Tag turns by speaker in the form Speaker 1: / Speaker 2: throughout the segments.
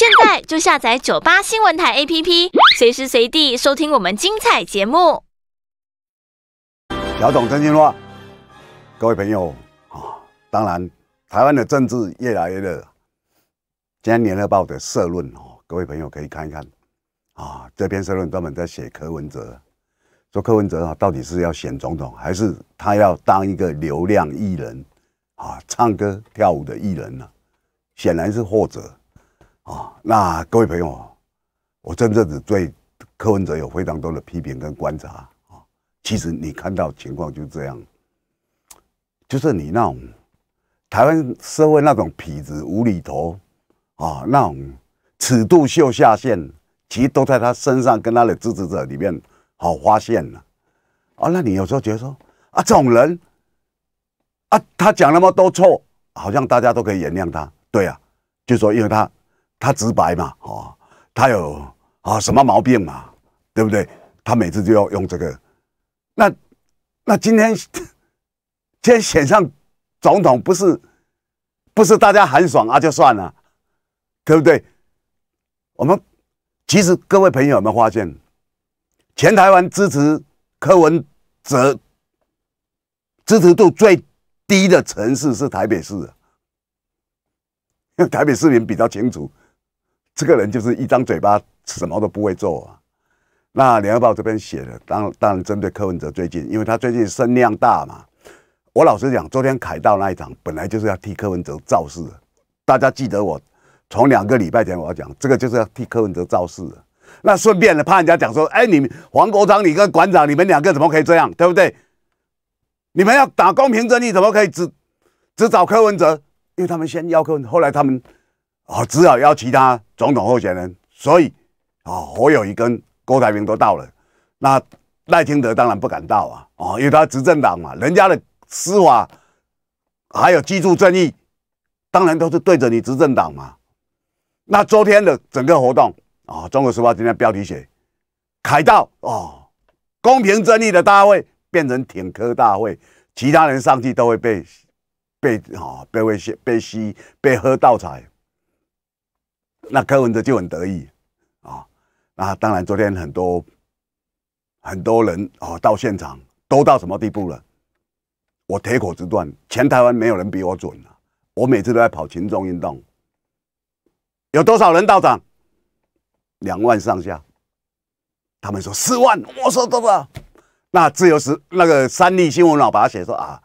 Speaker 1: 现在就下载九八新闻台 APP，随时随
Speaker 2: 地收听我们精彩节目。
Speaker 1: 小董真心话，各位朋友啊，当然，台湾的政治越来越热。今天《联合报》的社论哦，各位朋友可以看一看啊。这篇社论专门在写柯文哲，说柯文哲啊，到底是要选总统，还是他要当一个流量艺人啊，唱歌跳舞的艺人呢？显然是后者。啊，那各位朋友，我真正子对柯文哲有非常多的批评跟观察啊。其实你看到情况就这样，就是你那种台湾社会那种痞子无厘头啊，那种尺度秀下限，其实都在他身上跟他的支持者里面好发现了。哦，那你有时候觉得说啊，这种人啊，他讲那么多错，好像大家都可以原谅他。对啊，就说因为他。他直白嘛，哦，他有啊什么毛病嘛，对不对？他每次就要用这个，那那今天 今天选上总统不是不是大家很爽啊就算了，对不对？我们其实各位朋友有没有发现，全台湾支持柯文哲支持度最低的城市是台北市，因 为台北市民比较清楚。这个人就是一张嘴巴，什么都不会做啊。那联合报这边写的，当当然针对柯文哲最近，因为他最近声量大嘛。我老实讲，昨天凯道那一场，本来就是要替柯文哲造势。大家记得我从两个礼拜前，我要讲这个就是要替柯文哲造势的。那顺便的，怕人家讲说，哎，你黄国昌，你跟馆长，你们两个怎么可以这样，对不对？你们要打公平正义，怎么可以只只找柯文哲？因为他们先邀文，后来他们。哦，只好邀其他总统候选人，所以，啊，侯友谊跟郭台铭都到了，那赖清德当然不敢到啊，哦，因为他执政党嘛，人家的司法还有基住正义，当然都是对着你执政党嘛。那昨天的整个活动啊，《中国时报》今天标题写“凯道哦，公平正义的大会变成挺科大会”，其他人上去都会被被啊被威胁被吸被喝倒彩。那柯文哲就很得意，啊，那当然昨天很多很多人哦到现场，都到什么地步了？我铁口直断，全台湾没有人比我准了。我每次都在跑群众运动，有多少人到场？两万上下。他们说四万，我说多少？那自由时那个三立新闻老把他写说啊，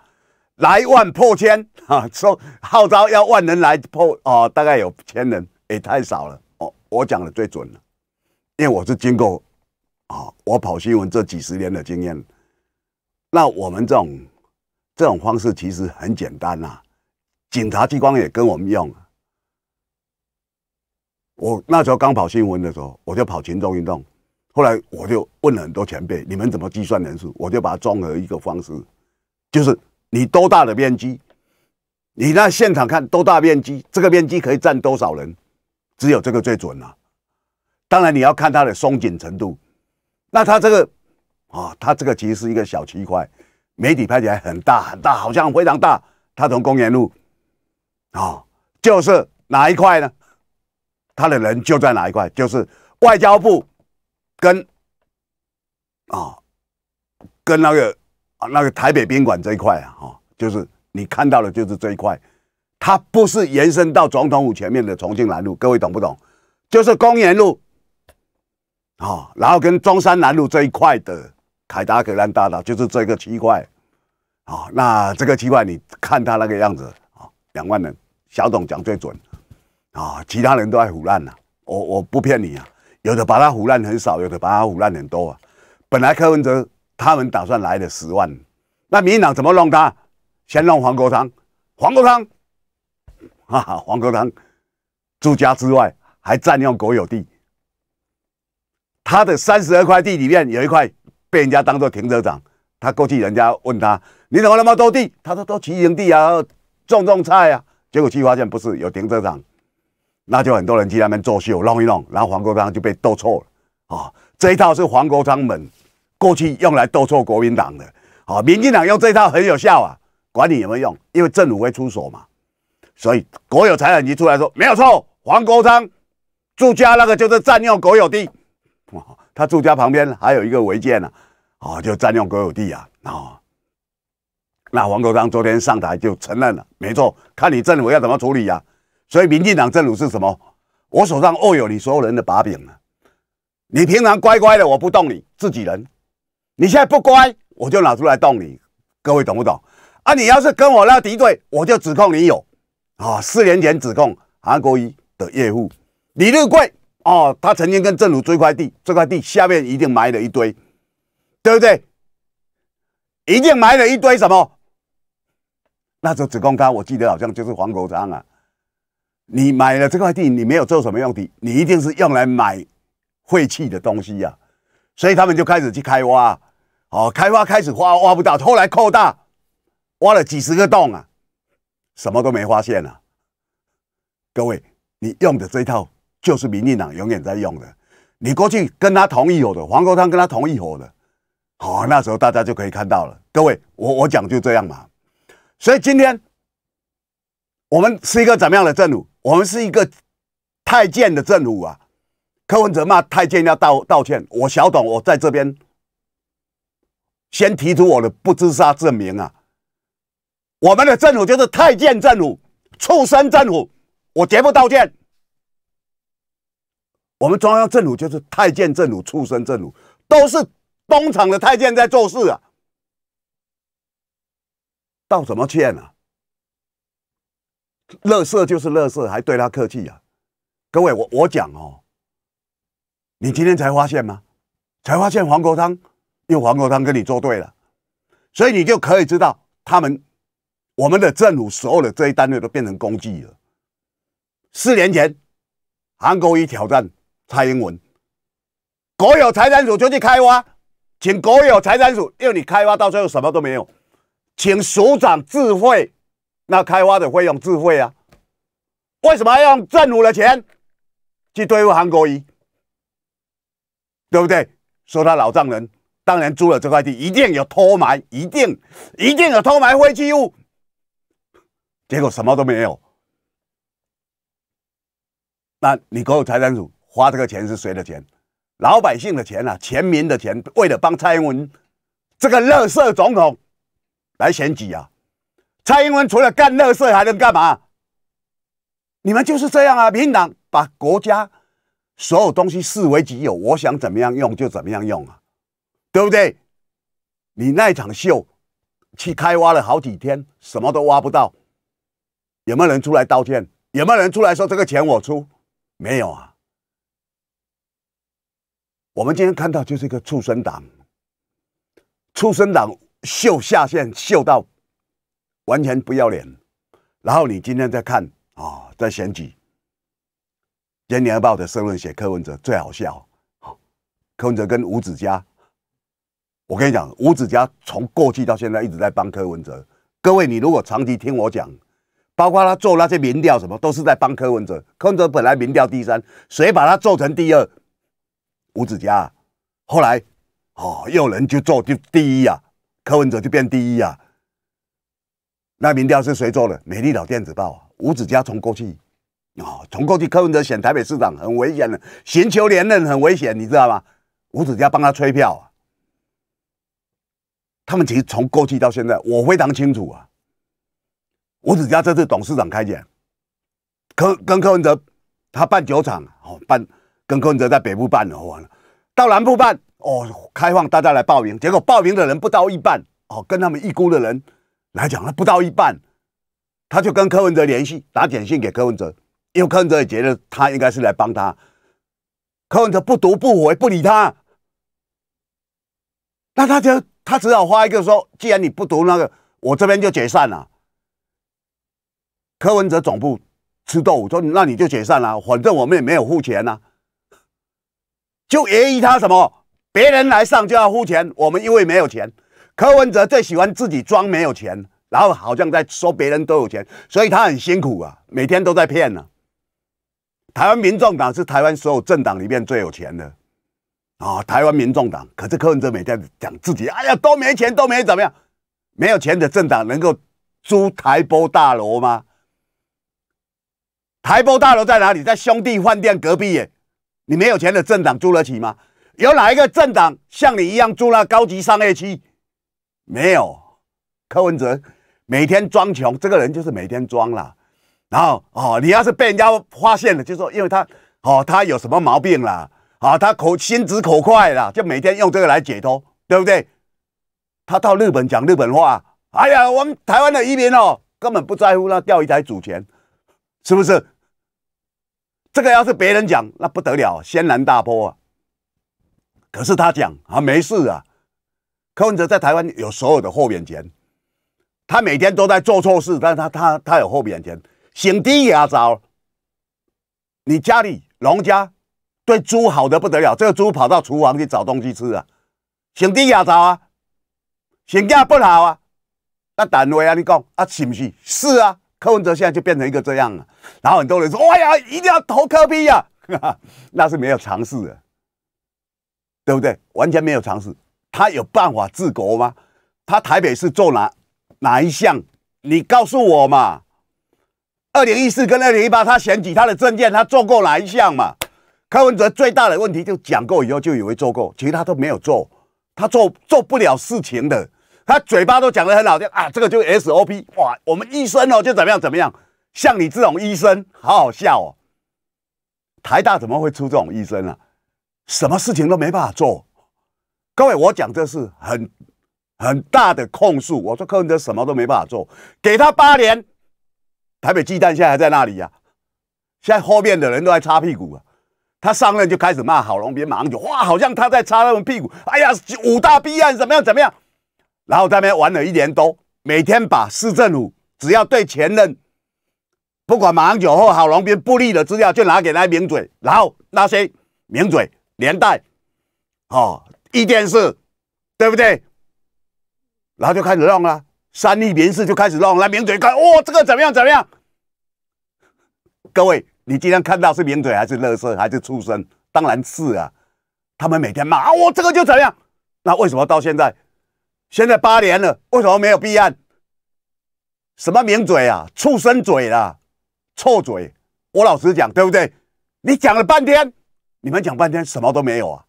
Speaker 1: 来万破千啊，说号召要万人来破啊，大概有千人。也太少了哦！我讲的最准了，因为我是经过啊，我跑新闻这几十年的经验。那我们这种这种方式其实很简单呐，警察机关也跟我们用。我那时候刚跑新闻的时候，我就跑群众运动，后来我就问了很多前辈，你们怎么计算人数？我就把它综合一个方式，就是你多大的面积，你那现场看多大面积，这个面积可以站多少人。只有这个最准了，当然你要看它的松紧程度，那它这个啊，它这个其实是一个小区块，媒体拍起来很大很大，好像非常大。它从公园路啊，就是哪一块呢？它的人就在哪一块，就是外交部跟啊跟那个啊那个台北宾馆这一块啊，哈，就是你看到的，就是这一块。它不是延伸到总统府前面的重庆南路，各位懂不懂？就是公园路啊，然后跟中山南路这一块的凯达格兰大道，就是这个区块啊。那这个区块，你看它那个样子啊，两万人，小董讲最准啊，其他人都在胡乱了，我我不骗你啊，有的把它胡乱很少，有的把它胡乱很多啊。本来柯文哲他们打算来的十万，那民进党怎么弄他？先弄黄国昌，黄国昌。哈哈，黄国昌住家之外还占用国有地，他的三十二块地里面有一块被人家当做停车场。他过去人家问他：“你怎么那么多地？”他说：“都骑营地啊，种种菜啊。”结果去发现不是有停车场，那就很多人去那边作秀弄一弄，然后黄国昌就被斗错了。啊，这一套是黄国昌们过去用来斗错国民党的，啊，民进党用这套很有效啊，管你有没有用，因为政府会出手嘛。所以国有财产局出来说没有错，黄国昌住家那个就是占用国有地，他住家旁边还有一个违建呢，哦，就占用国有地啊，哦，那黄国昌昨天上台就承认了，没错，看你政府要怎么处理呀。所以民进党政府是什么？我手上握有你所有人的把柄啊，你平常乖乖的我不动你，自己人，你现在不乖我就拿出来动你，各位懂不懂？啊，你要是跟我闹敌对，我就指控你有。啊，四年前指控韩国瑜的业务，李日贵哦，他曾经跟政府追块地，这块地下面一定埋了一堆，对不对？一定埋了一堆什么？那时候指控他，我记得好像就是黄狗昌啊。你买了这块地，你没有做什么用的，你一定是用来买晦气的东西呀。所以他们就开始去开挖，哦，开挖开始挖挖不到，后来扩大，挖了几十个洞啊。什么都没发现啊！各位，你用的这套就是民进党永远在用的。你过去跟他同意火的黄国昌，跟他同意火的，好，那时候大家就可以看到了。各位，我我讲就这样嘛。所以今天我们是一个怎么样的政府？我们是一个太监的政府啊！柯文哲骂太监要道道歉，我小董我在这边先提出我的不自杀证明啊！我们的政府就是太监政府、畜生政府，我绝不道歉。我们中央政府就是太监政府、畜生政府，都是东厂的太监在做事啊，道什么歉啊？乐色就是乐色，还对他客气啊？各位，我我讲哦，你今天才发现吗？才发现黄国昌又黄国昌跟你作对了，所以你就可以知道他们。我们的政府所有的这一单位都变成工具了。四年前，韩国瑜挑战蔡英文，国有财产署就去开发，请国有财产署，因为你开发到最后什么都没有，请署长自费，那开发的费用自费啊？为什么要用政府的钱去对付韩国瑜？对不对？说他老丈人当年租了这块地，一定有偷埋，一定一定有偷埋废弃物。结果什么都没有。那你国有财产主花这个钱是谁的钱？老百姓的钱啊，全民的钱，为了帮蔡英文这个垃圾总统来选举啊！蔡英文除了干垃圾还能干嘛？你们就是这样啊！民党把国家所有东西视为己有，我想怎么样用就怎么样用啊，对不对？你那场秀去开挖了好几天，什么都挖不到。有没有人出来道歉？有没有人出来说这个钱我出？没有啊。我们今天看到就是一个畜生党，畜生党秀下线秀到完全不要脸。然后你今天再看啊，在选举《联合报》的社论写柯文哲最好笑。柯文哲跟吴子嘉，我跟你讲，吴子嘉从过去到现在一直在帮柯文哲。各位，你如果长期听我讲。包括他做那些民调，什么都是在帮柯文哲。柯文哲本来民调第三，谁把他做成第二？吴子嘉。后来哦，有人就做就第一啊，柯文哲就变第一啊。那民调是谁做的？美丽岛电子报啊。吴子嘉从过去啊，从过去柯文哲选台北市长很危险的，寻求连任很危险，你知道吗？吴子嘉帮他吹票啊。他们其实从过去到现在，我非常清楚啊。吴子嘉这次董事长开讲，柯跟柯文哲，他办酒厂哦，办跟柯文哲在北部办的，完了到南部办哦，开放大家来报名，结果报名的人不到一半哦，跟他们预估的人来讲了不到一半，他就跟柯文哲联系，打简信给柯文哲，因为柯文哲也觉得他应该是来帮他，柯文哲不读不回不理他，那他就他只好发一个说，既然你不读那个，我这边就解散了。柯文哲总部吃豆腐，说那你就解散了，反正我们也没有付钱呐，就源于他什么别人来上就要付钱，我们因为没有钱。柯文哲最喜欢自己装没有钱，然后好像在说别人都有钱，所以他很辛苦啊，每天都在骗呢。台湾民众党是台湾所有政党里面最有钱的啊，台湾民众党，可是柯文哲每天讲自己，哎呀都没钱，都没怎么样，没有钱的政党能够租台波大楼吗？台胞大楼在哪里？在兄弟饭店隔壁耶。你没有钱的政党租得起吗？有哪一个政党像你一样住那高级商业区？没有。柯文哲每天装穷，这个人就是每天装啦。然后哦，你要是被人家发现了，就说因为他哦，他有什么毛病啦，哦，他口心直口快啦，就每天用这个来解脱，对不对？他到日本讲日本话。哎呀，我们台湾的移民哦，根本不在乎那钓鱼台主权，是不是？这个要是别人讲，那不得了，掀然大波啊！可是他讲啊，没事啊。柯文哲在台湾有所有的后面钱，他每天都在做错事，但他他他有后面钱，醒低也遭。你家里农家对猪好的不得了，这个猪跑到厨房去找东西吃啊，醒低也遭啊，醒价不好啊。那位啊，你讲啊，是不是？是啊。柯文哲现在就变成一个这样了，然后很多人说：“哎呀，一定要投柯 B 呀！” 那是没有尝试的，对不对？完全没有尝试。他有办法治国吗？他台北是做哪哪一项？你告诉我嘛！2014跟2018他选举他的政见，他做过哪一项嘛？柯文哲最大的问题就讲过以后就以为做过，其实他都没有做，他做做不了事情的。他嘴巴都讲的很老掉啊，这个就 SOP 哇，我们医生哦就怎么样怎么样，像你这种医生好好笑哦，台大怎么会出这种医生啊？什么事情都没办法做。各位，我讲这是很很大的控诉，我说柯文哲什么都没办法做，给他八年，台北鸡蛋现在还在那里呀，现在后面的人都在擦屁股啊，他上任就开始骂郝龙斌，马上就哇，好像他在擦他们屁股，哎呀，武大毕业怎么样怎么样。然后在那边玩了一年多，每天把市政府只要对前任不管马英九或郝龙斌不利的资料，就拿给他名嘴，然后那些名嘴连带，哦，一件事，对不对？然后就开始弄了，三亿民事就开始弄，来名嘴看，哇，这个怎么样？怎么样？各位，你今天看到是名嘴还是乐色还是畜生？当然是啊，他们每天骂啊，我这个就怎样？那为什么到现在？现在八年了，为什么没有闭案？什么名嘴啊，畜生嘴啦，臭嘴！我老实讲，对不对？你讲了半天，你们讲半天什么都没有啊，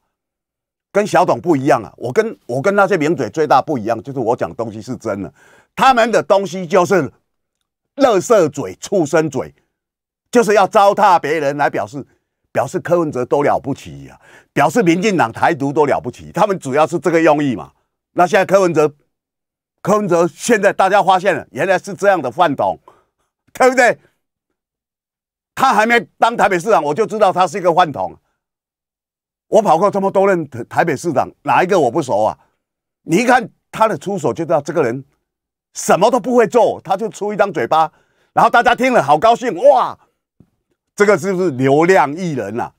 Speaker 1: 跟小董不一样啊！我跟我跟那些名嘴最大不一样，就是我讲东西是真的，他们的东西就是垃圾嘴、畜生嘴，就是要糟蹋别人来表示，表示柯文哲多了不起呀，表示民进党台独多了不起，他们主要是这个用意嘛。那现在柯文哲，柯文哲现在大家发现了，原来是这样的饭桶，对不对？他还没当台北市长，我就知道他是一个饭桶。我跑过这么多任台北市长，哪一个我不熟啊？你一看他的出手，就知道这个人什么都不会做，他就出一张嘴巴，然后大家听了好高兴哇！这个是不是流量艺人啊？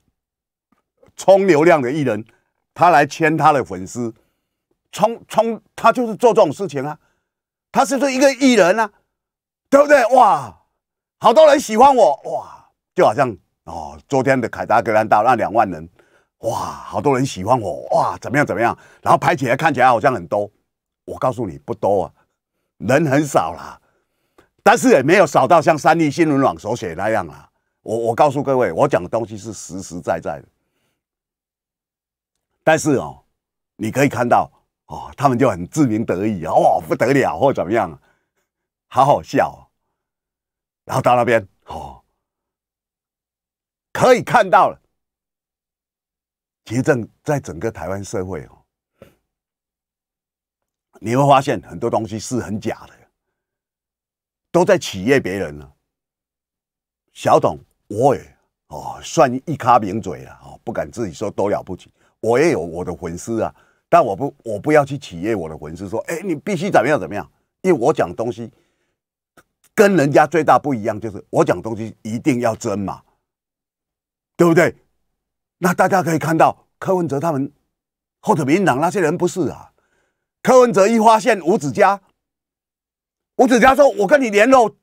Speaker 1: 充流量的艺人，他来签他的粉丝。从从他就是做这种事情啊，他是不是一个艺人啊，对不对？哇，好多人喜欢我哇，就好像哦，昨天的凯达格兰道那两万人，哇，好多人喜欢我哇，怎么样怎么样？然后排起来看起来好像很多，我告诉你不多啊，人很少啦，但是也没有少到像三立新闻网所写那样啊。我我告诉各位，我讲的东西是实实在在的，但是哦，你可以看到。哦，他们就很自鸣得意啊，哇，不得了，或怎么样，好好笑。然后到那边，哦，可以看到了。其实，在在整个台湾社会哦，你会发现很多东西是很假的，都在企业别人了。小董，我也哦，算一咖名嘴了哦，不敢自己说都了不起，我也有我的粉丝啊。但我不，我不要去企业我的粉丝说，哎，你必须怎么样怎么样？因为我讲东西跟人家最大不一样，就是我讲东西一定要真嘛，对不对？那大家可以看到柯文哲他们或者民党那些人不是啊？柯文哲一发现吴子嘉，吴子嘉说：“我跟你联络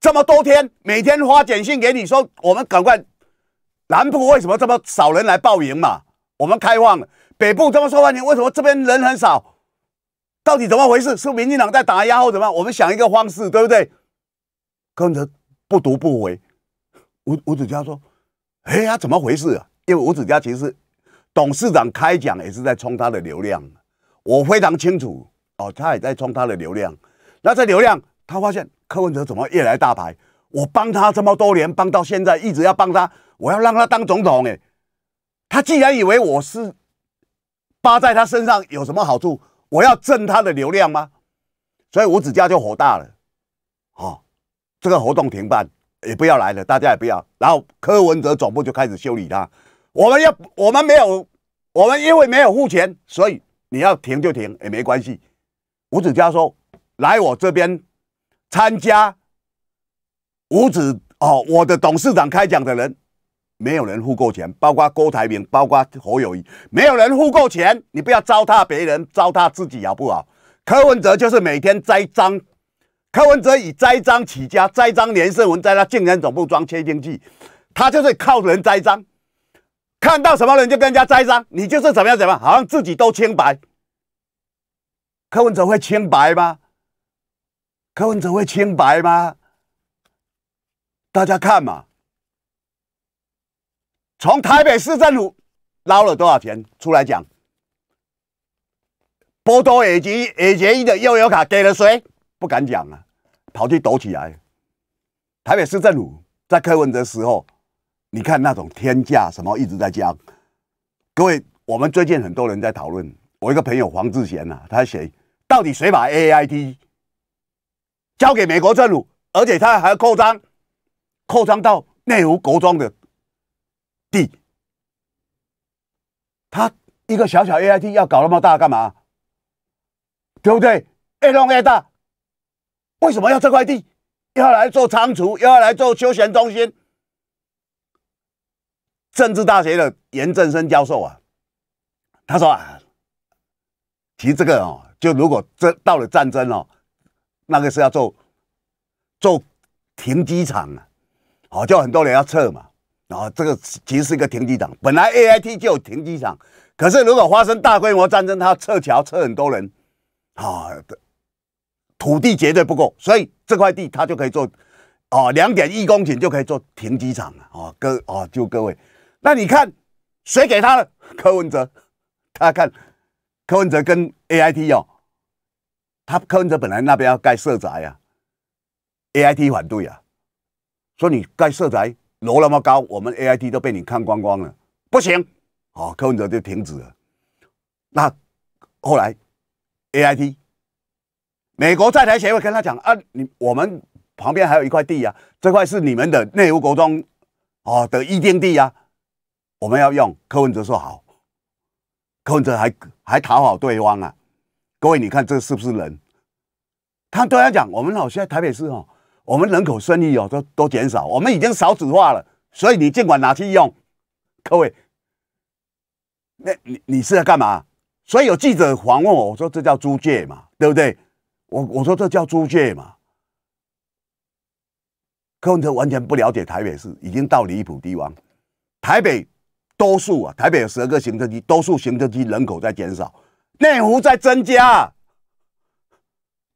Speaker 1: 这么多天，每天发简讯给你说，我们赶快南部为什么这么少人来报营嘛？我们开放了。”北部这么受欢迎，为什么这边人很少？到底怎么回事？是民进党在打压或怎么样？我们想一个方式，对不对？柯文哲不读不回。吴吴子嘉说：“哎，呀，怎么回事啊？因为吴子嘉其实董事长开讲也是在冲他的流量，我非常清楚哦，他也在冲他的流量。那这流量，他发现柯文哲怎么越来越大牌？我帮他这么多年，帮到现在一直要帮他，我要让他当总统。哎，他既然以为我是。”扒在他身上有什么好处？我要挣他的流量吗？所以吴子嘉就火大了，哦，这个活动停办也不要来了，大家也不要。然后柯文哲总部就开始修理他。我们要，我们没有，我们因为没有付钱，所以你要停就停也没关系。吴子嘉说：“来我这边参加吴子哦，我的董事长开讲的人。”没有人付过钱，包括郭台铭，包括侯友谊，没有人付过钱。你不要糟蹋别人，糟蹋自己好不好？柯文哲就是每天栽赃，柯文哲以栽赃起家，栽赃连胜文，在他竞选总部装窃听器，他就是靠人栽赃。看到什么人就跟人家栽赃，你就是怎么样怎么，好像自己都清白。柯文哲会清白吗？柯文哲会清白吗？大家看嘛。从台北市政府捞了多少钱？出来讲，波多尔杰野结衣的悠游卡给了谁？不敢讲啊，跑去躲起来。台北市政府在柯文哲时候，你看那种天价什么一直在降。各位，我们最近很多人在讨论，我一个朋友黄志贤呐，他写到底谁把 A I T 交给美国政府，而且他还扩张，扩张到内湖国中的。地，他一个小小 A I T 要搞那么大干嘛？对不对？越弄越大，为什么要这块地？要来做仓储，又要来做休闲中心？政治大学的严正生教授啊，他说啊，其实这个哦，就如果这到了战争哦，那个是要做做停机场啊，好，就很多人要撤嘛。啊，这个其实是一个停机场。本来 A I T 就有停机场，可是如果发生大规模战争，他撤侨，撤很多人，啊，土地绝对不够，所以这块地他就可以做，啊，两点一公顷就可以做停机场啊。啊，各啊，就各位，那你看谁给他的？柯文哲，他看柯文哲跟 A I T 哦，他柯文哲本来那边要盖社宅啊，A I T 反对啊，说你盖社宅。楼那么高，我们 A I T 都被你看光光了，不行，好，柯文哲就停止了。那后来 A I T 美国在台协会跟他讲啊，你我们旁边还有一块地啊，这块是你们的内务国中哦的预定地啊，我们要用。柯文哲说好，柯文哲还还讨好对方啊，各位你看这是不是人？他对他讲，我们老现在台北市哦。我们人口生意哦，都都减少，我们已经少子化了，所以你尽管拿去用，各位，那你你是在干嘛？所以有记者访问我，我说这叫租界嘛，对不对？我我说这叫租界嘛。柯文哲完全不了解台北市，已经到离谱地王。台北多数啊，台北有十二个行政区，多数行政区人口在减少，内湖在增加，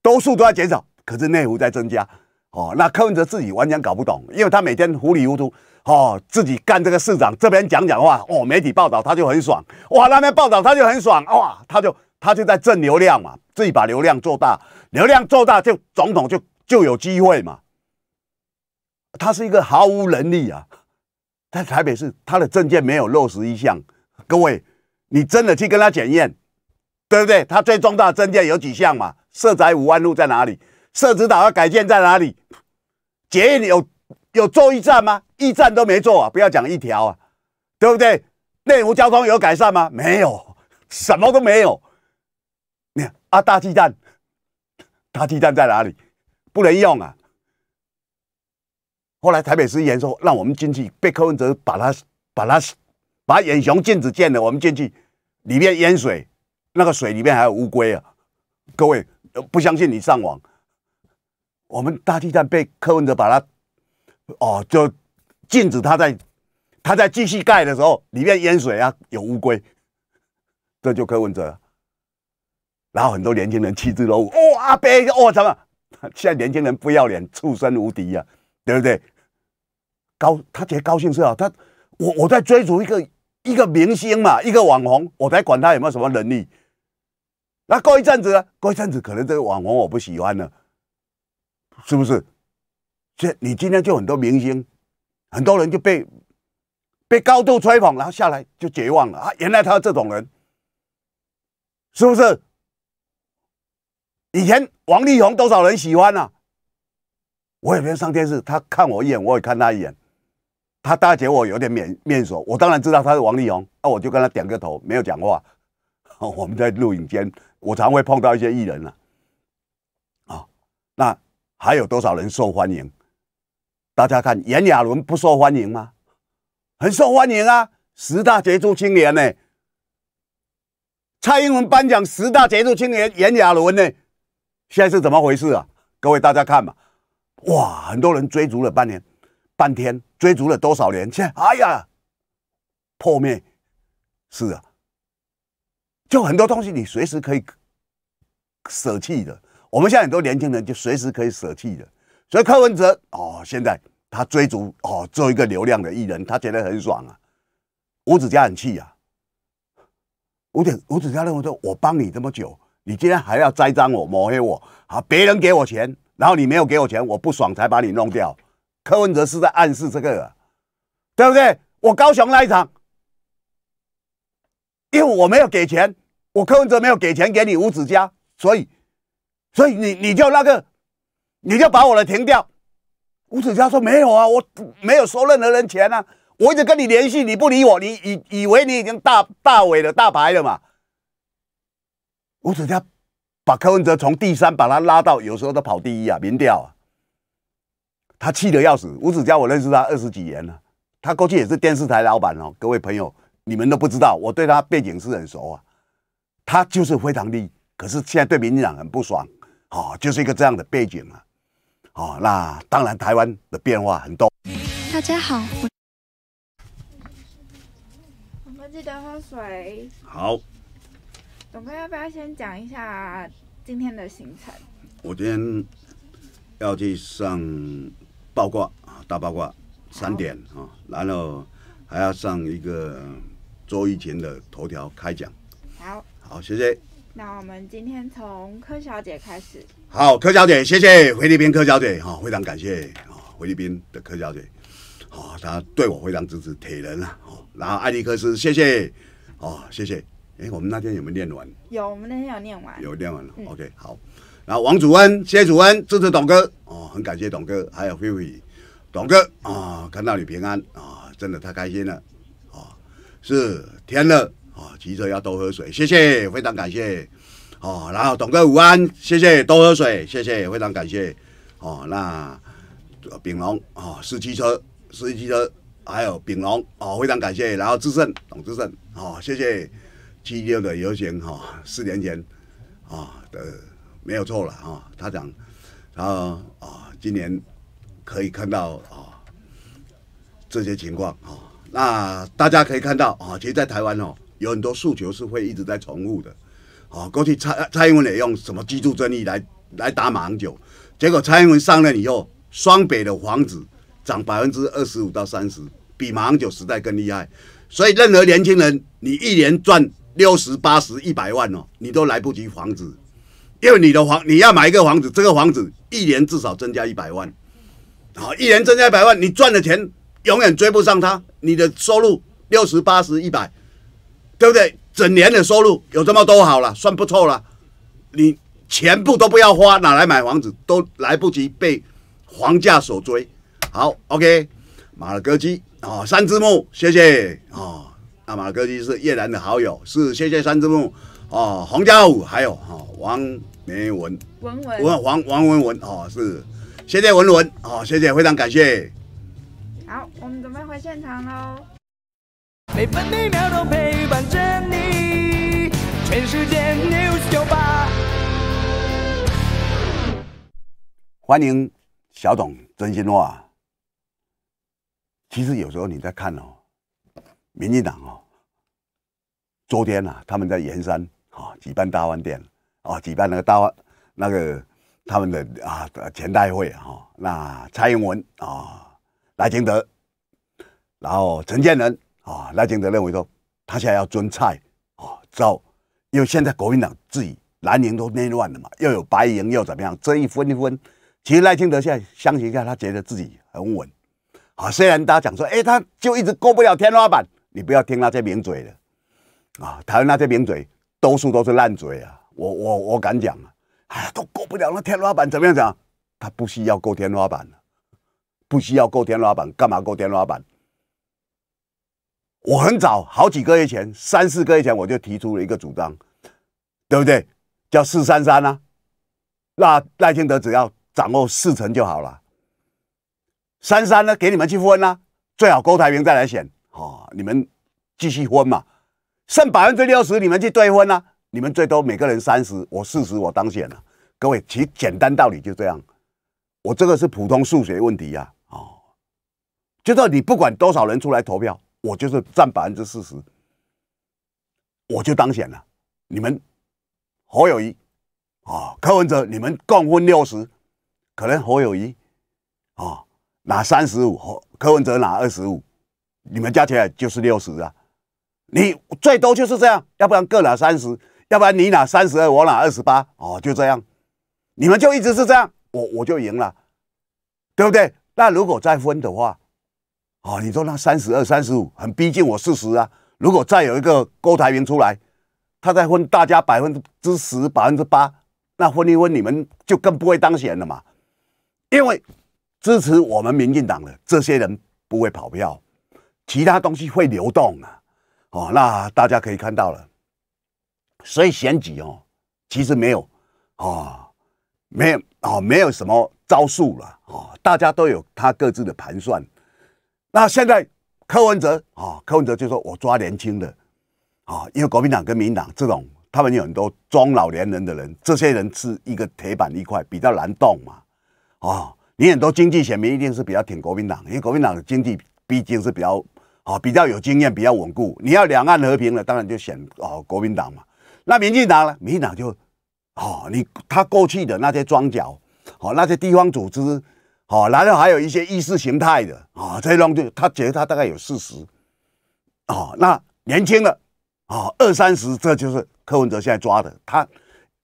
Speaker 1: 多数都在减少，可是内湖在增加。哦，那柯文哲自己完全搞不懂，因为他每天糊里糊涂，哦，自己干这个市长这边讲讲话，哦，媒体报道他就很爽，哇，那边报道他就很爽，哇，他就他就在挣流量嘛，自己把流量做大，流量做大就总统就就有机会嘛。他是一个毫无能力啊，在台北市他的证件没有落实一项，各位，你真的去跟他检验，对不对？他最重大证件有几项嘛？设宅五万路在哪里？社子岛要改建在哪里？捷运有有做驿站吗？驿站都没做啊，不要讲一条啊，对不对？内湖交通有改善吗？没有，什么都没有。你看啊，大气蛋，大气蛋在哪里？不能用啊。后来台北市议员说，让我们进去，被柯文哲把他把他把眼熊禁止建了。我们进去里面淹水，那个水里面还有乌龟啊。各位不相信，你上网。我们大地震被柯文哲把他哦，就禁止他在他在继续盖的时候，里面淹水啊，有乌龟，这就柯文哲。然后很多年轻人弃之都鹜，哦阿伯哦怎么？现在年轻人不要脸，畜生无敌呀，对不对？高他觉得高兴是啊，他我我在追逐一个一个明星嘛，一个网红，我在管他有没有什么能力。那过一阵子，过一阵子可能这个网红我不喜欢了。是不是？这你今天就很多明星，很多人就被被高度吹捧，然后下来就绝望了啊！原来他这种人，是不是？以前王力宏多少人喜欢呢？我也没上电视，他看我一眼，我也看他一眼，他大姐我有点面面熟，我当然知道他是王力宏，那我就跟他点个头，没有讲话。我们在录影间，我常会碰到一些艺人啊，啊，那。还有多少人受欢迎？大家看，炎亚纶不受欢迎吗？很受欢迎啊！十大杰出青年呢？蔡英文颁奖十大杰出青年，炎亚纶呢？现在是怎么回事啊？各位大家看嘛，哇，很多人追逐了半年、半天，追逐了多少年？现，在哎呀，破灭。是啊，就很多东西你随时可以舍弃的。我们现在很多年轻人就随时可以舍弃的，所以柯文哲哦，现在他追逐哦做一个流量的艺人，他觉得很爽啊，吴子嘉很气啊，吴子吴子家认为说，我帮你这么久，你竟然还要栽赃我、抹黑我啊！别人给我钱，然后你没有给我钱，我不爽才把你弄掉。柯文哲是在暗示这个，对不对？我高雄那一场，因为我没有给钱，我柯文哲没有给钱给你吴子嘉，所以。所以你你就那个，你就把我的停掉。吴子嘉说：“没有啊，我没有收任何人钱啊，我一直跟你联系，你不理我，你以以为你已经大大伟了大牌了嘛？”吴子嘉把柯文哲从第三把他拉到有时候都跑第一啊，民调啊，他气得要死。吴子嘉，我认识他二十几年了，他过去也是电视台老板哦，各位朋友你们都不知道，我对他背景是很熟啊，他就是非常利。可是现在对民进党很不爽。哦，就是一个这样的背景啊。哦，那当然，台湾的变化很多。大家好，
Speaker 2: 我们记得喝水。好，董哥要不要先讲一下今天的行程？
Speaker 1: 我今天要去上报卦啊，大八卦三点啊，然后还要上一个周一前的头条开讲。好，好，谢谢。
Speaker 2: 那我们今天从柯小姐开始。
Speaker 1: 好，柯小姐，谢谢菲律宾柯小姐，哈，非常感谢啊，菲律宾的柯小姐，哦，她对我非常支持，铁人啊，哦，然后艾利克斯，谢谢，哦，谢谢，哎，我们那天有没有念完？
Speaker 2: 有，我们那天有念完，有念完了。OK，
Speaker 1: 好，然后王祖恩、谢祖恩支持董哥，哦，很感谢董哥，还有菲菲，董哥啊，看到你平安啊，真的太开心了，啊，是天乐。啊，骑车要多喝水，谢谢，非常感谢。哦，然后董哥午安，谢谢，多喝水，谢谢，非常感谢。哦，那丙龙啊，司机车，司机车，还有丙龙哦，非常感谢。然后志胜，董志胜，哦，谢谢七六的游行，哈，四年前啊的没有错了，哈，他讲，然后啊今年可以看到啊这些情况啊，那大家可以看到啊，其实，在台湾哦。有很多诉求是会一直在重复的，好，过去蔡蔡英文也用什么居住争议来来打马航九，结果蔡英文上任以后，双北的房子涨百分之二十五到三十，比马航九时代更厉害。所以任何年轻人，你一年赚六十、八十、一百万哦，你都来不及房子，因为你的房你要买一个房子，这个房子一年至少增加一百万，好，一年增加一百万，你赚的钱永远追不上他，你的收入六十、八十、一百。对不对？整年的收入有这么多好了，算不错了。你全部都不要花，哪来买房子？都来不及被房价所追。好，OK，马尔戈基啊，三枝木，谢谢啊。那马尔戈基是叶兰的好友，是谢谢三枝木啊，黄家武还有啊，王文文，文文，王王文文啊，是谢谢文文啊，谢谢，非常感谢。
Speaker 2: 好，我们准备回现场喽。每分每秒都陪伴着你，全世界 News 九八，
Speaker 1: 欢迎小董真心话。其实有时候你在看哦，民进党哦，昨天啊，他们在盐山啊举办大饭店啊，举办那个大那个他们的啊钱代会哈，那蔡英文啊、赖清德，然后陈建仁。啊，赖清德认为说，他现在要尊菜啊，之后，因为现在国民党自己蓝营都内乱了嘛，又有白营，又怎么样？这一分一分，其实赖清德现在相信一下，他觉得自己很稳。啊，虽然大家讲说，哎，他就一直过不了天花板，你不要听他这些嘴的，啊，台湾那些名嘴，多数都是烂嘴啊。我我我敢讲啊，哎，都过不了那天花板，怎么样讲？他不需要过天花板，不需要过天花板，干嘛过天花板？我很早好几个月前，三四个月前我就提出了一个主张，对不对？叫四三三啊。那赖清德只要掌握四成就好了，三三呢给你们去分啊，最好高台铭再来选哦，你们继续分嘛。剩百分之六十你们去对分啊，你们最多每个人三十，我四十我当选了。各位，其简单道理就这样。我这个是普通数学问题呀，哦，就说你不管多少人出来投票。我就是占百分之四十，我就当选了。你们侯友谊啊，柯文哲，你们共分六十，可能侯友谊啊拿三十五，何柯文哲拿二十五，你们加起来就是六十啊。你最多就是这样，要不然各拿三十，要不然你拿三十二，我拿二十八，哦，就这样，你们就一直是这样，我我就赢了，对不对？那如果再分的话。哦，你说那三十二、三十五很逼近我四十啊！如果再有一个高台铭出来，他再分大家百分之十、百分之八，那分一分，你们就更不会当选了嘛？因为支持我们民进党的这些人不会跑票，其他东西会流动啊！哦，那大家可以看到了，所以选举哦，其实没有哦，没有哦，没有什么招数了哦，大家都有他各自的盘算。那现在柯文哲啊，柯文哲就说我抓年轻的啊，因为国民党跟民党这种，他们有很多中老年人的人，这些人是一个铁板一块，比较难动嘛。啊，你很多经济选民一定是比较挺国民党，因为国民党的经济毕竟是比较啊比较有经验，比较稳固。你要两岸和平了，当然就选啊国民党嘛。那民进党呢？民进党就啊，你他过去的那些庄脚，哦，那些地方组织。好，然后还有一些意识形态的啊，这种就他觉得他大概有四十，哦，那年轻的啊，二三十，这就是柯文哲现在抓的，他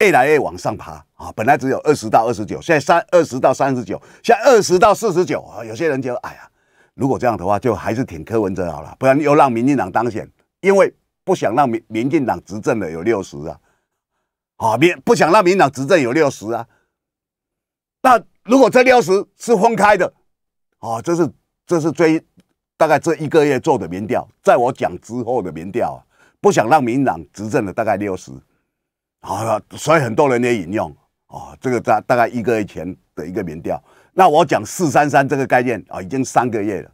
Speaker 1: 越来越往上爬啊，本来只有二十到二十九，现在三二十到三十九，现在二十到四十九啊，有些人就哎呀，如果这样的话，就还是挺柯文哲好了，不然又让民进党当选，因为不想让民民进党执政的有六十啊，啊，民不想让民党执政有六十啊，那。如果这六十是分开的，啊，这是这是最大概这一个月做的民调，在我讲之后的民调，不想让民党执政的大概六十，啊，所以很多人也引用啊，这个大大概一个月前的一个民调。那我讲四三三这个概念啊，已经三个月了。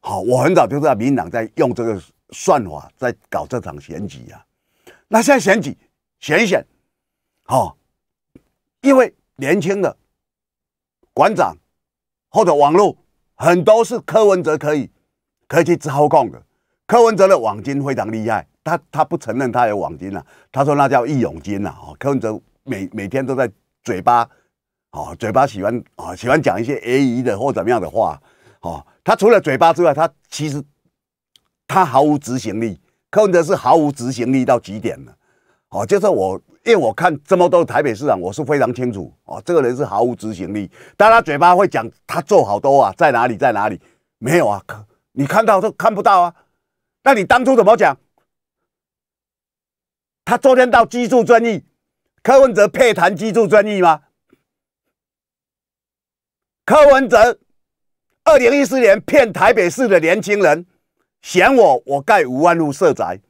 Speaker 1: 好，我很早就知道民党在用这个算法在搞这场选举啊。那现在选举选选，好，因为年轻的。馆长或者网络很多是柯文哲可以可以去操控的，柯文哲的网金非常厉害，他他不承认他有网金了，他说那叫义勇军啊。哦。柯文哲每每天都在嘴巴哦嘴巴喜欢哦喜欢讲一些 A E 的或怎么样的话哦，他除了嘴巴之外，他其实他毫无执行力，柯文哲是毫无执行力到极点了，哦，就是我。因为我看这么多台北市长，我是非常清楚哦。这个人是毫无执行力，但他嘴巴会讲，他做好多啊，在哪里，在哪里？没有啊，你看到都看不到啊。那你当初怎么讲？他昨天到居住争议，柯文哲配谈居住争议吗？柯文哲二零一四年骗台北市的年轻人，嫌我，我盖五万户社宅，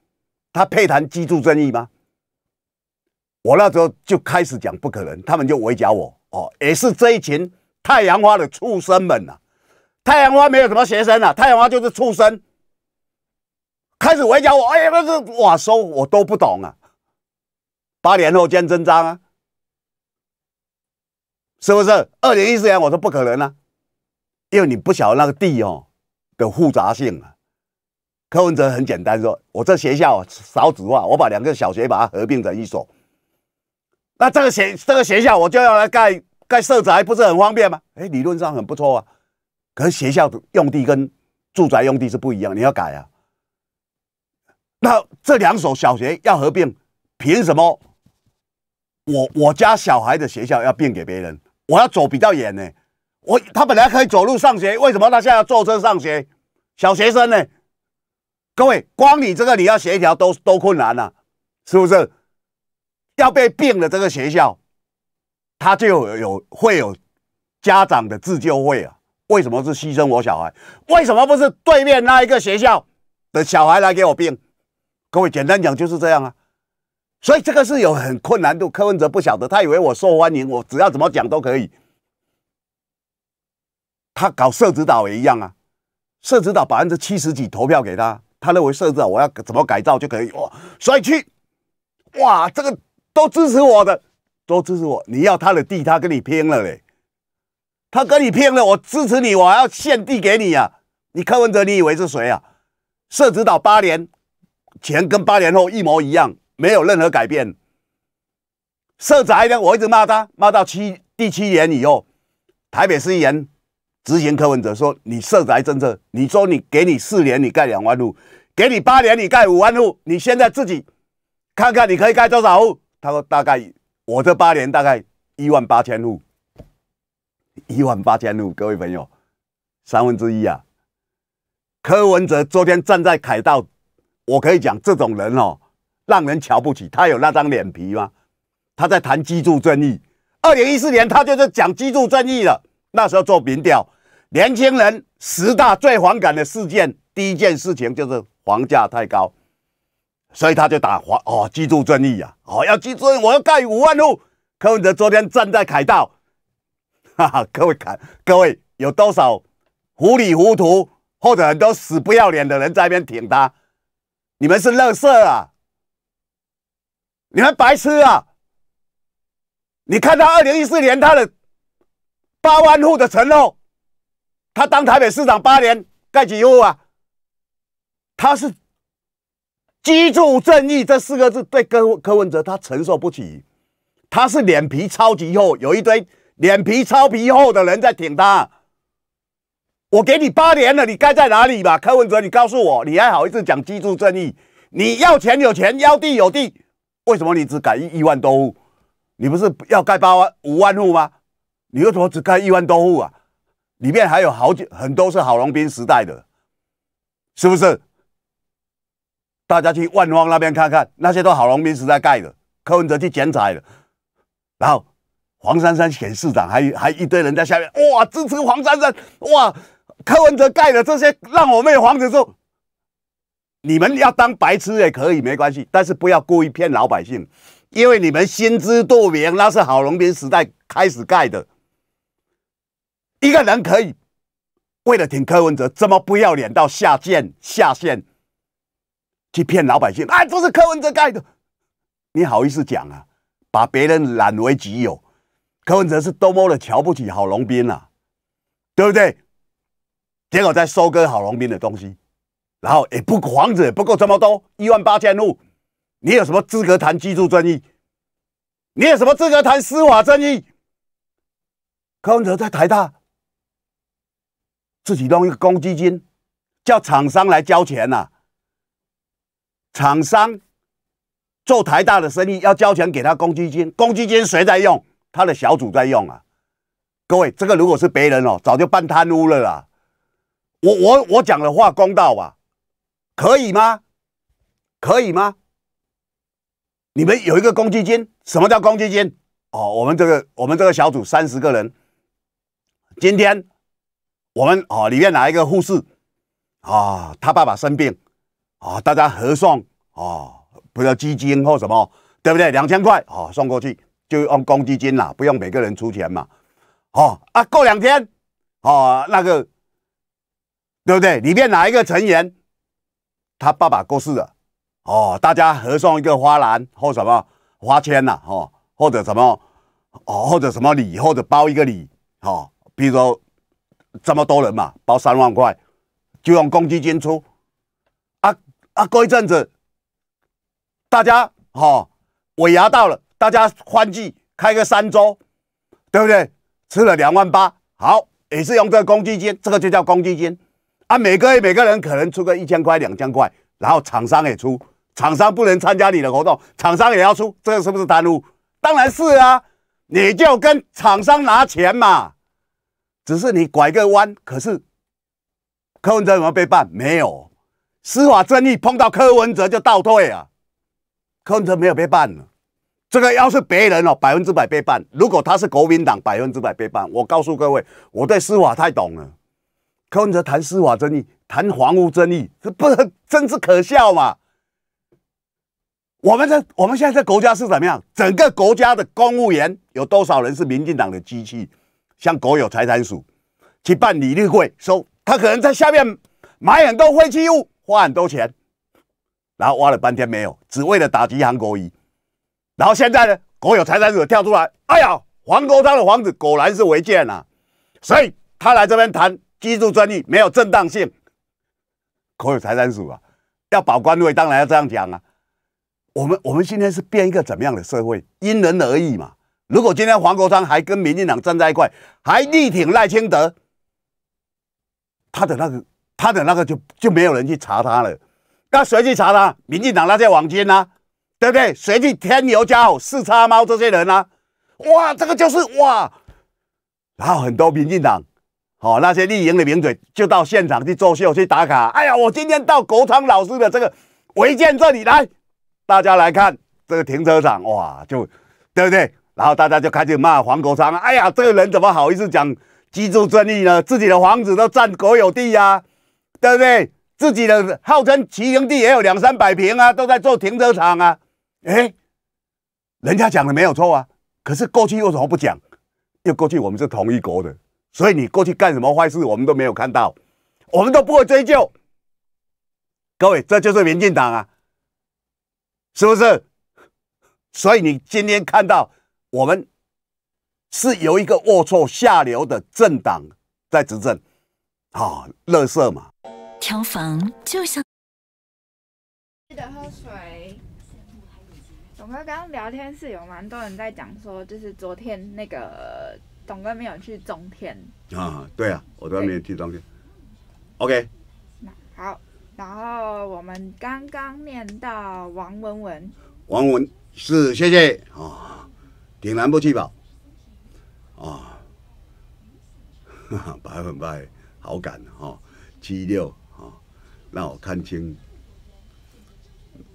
Speaker 1: 他配谈居住争议吗？我那时候就开始讲不可能，他们就围剿我哦，也是这一群太阳花的畜生们呐。太阳花没有什么学生啊，太阳花就是畜生。开始围剿我，哎呀，那是我说我都不懂啊。八年后见真章啊，是不是？二零一四年我说不可能啊，因为你不晓得那个地哦的复杂性啊。柯文哲很简单说，我这学校少子化，我把两个小学把它合并成一所。那这个学这个学校，我就要来盖盖社宅，不是很方便吗？哎，理论上很不错啊。可是学校用地跟住宅用地是不一样，你要改啊。那这两所小学要合并，凭什么？我我家小孩的学校要变给别人，我要走比较远呢。我他本来可以走路上学，为什么他现在要坐车上学？小学生呢？各位，光你这个你要协调都都困难了，是不是？要被并的这个学校，他就有会有家长的自救会啊？为什么是牺牲我小孩？为什么不是对面那一个学校的小孩来给我并？各位简单讲就是这样啊。所以这个是有很困难度。柯文哲不晓得，他以为我受欢迎，我只要怎么讲都可以。他搞设置导也一样啊，设置导百分之七十几投票给他，他认为设置导我要怎么改造就可以哇。所以去哇这个。都支持我的，都支持我。你要他的地，他跟你拼了嘞！他跟你拼了，我支持你，我还要献地给你啊！你柯文哲，你以为是谁啊？社指导八年，钱跟八年后一模一样，没有任何改变。社宅呢，我一直骂他，骂到七第七年以后，台北市议员执行柯文哲说：“你社宅政策，你说你给你四年，你盖两万户；给你八年，你盖五万户。你现在自己看看，你可以盖多少户？”他说：“大概我这八年大概一万八千户，一万八千户，各位朋友，三分之一啊。”柯文哲昨天站在凯道，我可以讲，这种人哦，让人瞧不起。他有那张脸皮吗？他在谈居住正义。二零一四年，他就是讲居住正义了。那时候做民调，年轻人十大最反感的事件，第一件事情就是房价太高。所以他就打黄哦，记住正义呀！哦，要记住，我要盖五万户。柯文哲昨天站在凯道，哈哈！各位看，各位有多少糊里糊涂或者很多死不要脸的人在那边挺他？你们是乐色啊？你们白痴啊？你看他二零一四年他的八万户的承诺，他当台北市长八年盖几户啊？他是？居住正义这四个字对柯柯文哲他承受不起，他是脸皮超级厚，有一堆脸皮超皮厚的人在挺他。我给你八年了，你盖在哪里吧？柯文哲，你告诉我，你还好意思讲居住正义？你要钱有钱，要地有地，为什么你只改一万多户？你不是要盖八万五万户吗？你为什么只盖一万多户啊？里面还有好几很多是郝龙斌时代的，是不是？大家去万方那边看看，那些都郝龙斌时代盖的。柯文哲去剪彩了，然后黄珊珊选市长，还还一堆人在下面，哇，支持黄珊珊，哇，柯文哲盖的这些，让我妹黄子说，你们要当白痴也可以没关系，但是不要故意骗老百姓，因为你们心知肚明，那是郝龙斌时代开始盖的。一个人可以为了挺柯文哲，这么不要脸到下贱下线。去骗老百姓哎，都是柯文哲盖的，你好意思讲啊？把别人揽为己有，柯文哲是多么的瞧不起郝龙斌啊，对不对？结果在收割郝龙斌的东西，然后也不房子也不够这么多一万八千户，你有什么资格谈技住正义？你有什么资格谈司法正义？柯文哲在台大自己弄一个公积金，叫厂商来交钱呐。厂商做台大的生意，要交钱给他公积金，公积金谁在用？他的小组在用啊！各位，这个如果是别人哦，早就办贪污了啦。我我我讲的话公道吧，可以吗？可以吗？你们有一个公积金，什么叫公积金？哦，我们这个我们这个小组三十个人，今天我们哦里面哪一个护士啊，他爸爸生病。啊，大家合送啊，不要基金或什么，对不对？两千块啊，送过去就用公积金啦，不用每个人出钱嘛。哦啊，过两天哦，那个对不对？里面哪一个成员他爸爸过世了？哦，大家合送一个花篮或什么花圈呐，哦，或者什么哦，或者什么礼，或者包一个礼，哦，比如说这么多人嘛，包三万块，就用公积金出。啊，过一阵子，大家哈尾牙到了，大家欢聚开个三桌，对不对？吃了两万八，好，也是用这个公积金，这个就叫公积金。啊，每个月每个人可能出个一千块、两千块，然后厂商也出，厂商不能参加你的活动，厂商也要出，这个是不是贪污？当然是啊，你就跟厂商拿钱嘛，只是你拐个弯。可是柯文哲有没有被办？没有。司法正义碰到柯文哲就倒退啊，柯文哲没有被办了，这个要是别人哦，百分之百被办。如果他是国民党，百分之百被办。我告诉各位，我对司法太懂了。柯文哲谈司法正义，谈房屋正义，这不是真是可笑嘛？我们这我们现在这国家是怎么样？整个国家的公务员有多少人是民进党的机器？像国有财产署去办理例会，说他可能在下面买很多废弃物。花很多钱，然后挖了半天没有，只为了打击韩国瑜。然后现在呢，国有财产署跳出来，哎呀，黄国昌的房子果然是违建啊！所以他来这边谈居住专议没有正当性。国有财产署啊，要保官位，当然要这样讲啊。我们我们今天是变一个怎么样的社会？因人而异嘛。如果今天黄国昌还跟民进党站在一块，还力挺赖清德，他的那个。他的那个就就没有人去查他了，那谁去查他？民进党那些网军呢？对不对？谁去添油加醋、四叉猫这些人呢？哇，这个就是哇，然后很多民进党，哦，那些绿营的名嘴就到现场去做秀、去打卡。哎呀，我今天到国昌老师的这个违建这里来，大家来看这个停车场，哇，就对不对？然后大家就开始骂黄国昌。哎呀，这个人怎么好意思讲居住正义呢？自己的房子都占国有地呀！对不对？自己的号称骑行地也有两三百平啊，都在做停车场啊。哎，人家讲的没有错啊。可是过去为什么不讲？又过去我们是同一国的，所以你过去干什么坏事，我们都没有看到，我们都不会追究。各位，这就是民进党啊，是不是？所以你今天看到我们是由一个龌龊下流的政党在执政，啊，乐色嘛。
Speaker 2: 票房就像记得喝水。董哥，刚刚聊天室有蛮多人在讲说，就是昨天那个董哥没有去中天
Speaker 1: 啊？对啊，我都没有去中天。OK。
Speaker 2: 好，然后我们刚刚念到王文文，
Speaker 1: 王文是谢谢啊，顶难不气饱啊，哈 哈，百分百好感哦，七六。让我看清，